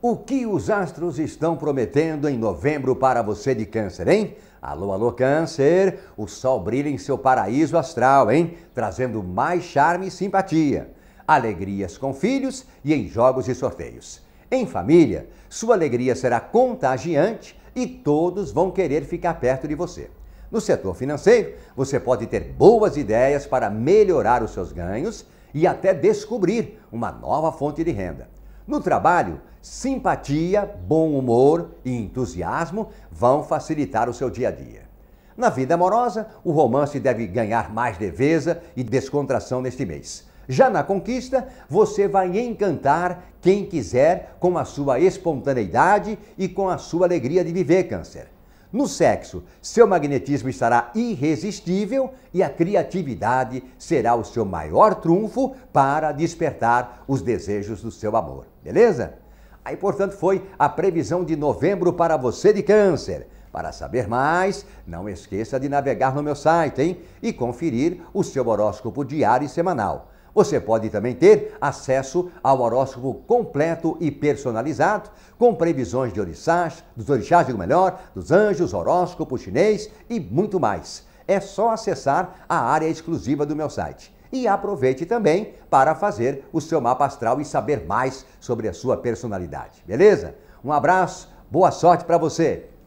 O que os astros estão prometendo em novembro para você de câncer, hein? Alô, alô, câncer! O sol brilha em seu paraíso astral, hein? Trazendo mais charme e simpatia. Alegrias com filhos e em jogos e sorteios. Em família, sua alegria será contagiante e todos vão querer ficar perto de você. No setor financeiro, você pode ter boas ideias para melhorar os seus ganhos e até descobrir uma nova fonte de renda. No trabalho, simpatia, bom humor e entusiasmo vão facilitar o seu dia a dia. Na vida amorosa, o romance deve ganhar mais leveza e descontração neste mês. Já na conquista, você vai encantar quem quiser com a sua espontaneidade e com a sua alegria de viver, Câncer. No sexo, seu magnetismo estará irresistível e a criatividade será o seu maior trunfo para despertar os desejos do seu amor, beleza? Aí, portanto, foi a previsão de novembro para você de Câncer. Para saber mais, não esqueça de navegar no meu site, hein? E conferir o seu horóscopo diário e semanal. Você pode também ter acesso ao horóscopo completo e personalizado, com previsões de orixás, dos orixás, digo melhor, dos anjos, horóscopo chinês e muito mais. É só acessar a área exclusiva do meu site. E aproveite também para fazer o seu mapa astral e saber mais sobre a sua personalidade, beleza? Um abraço, boa sorte para você!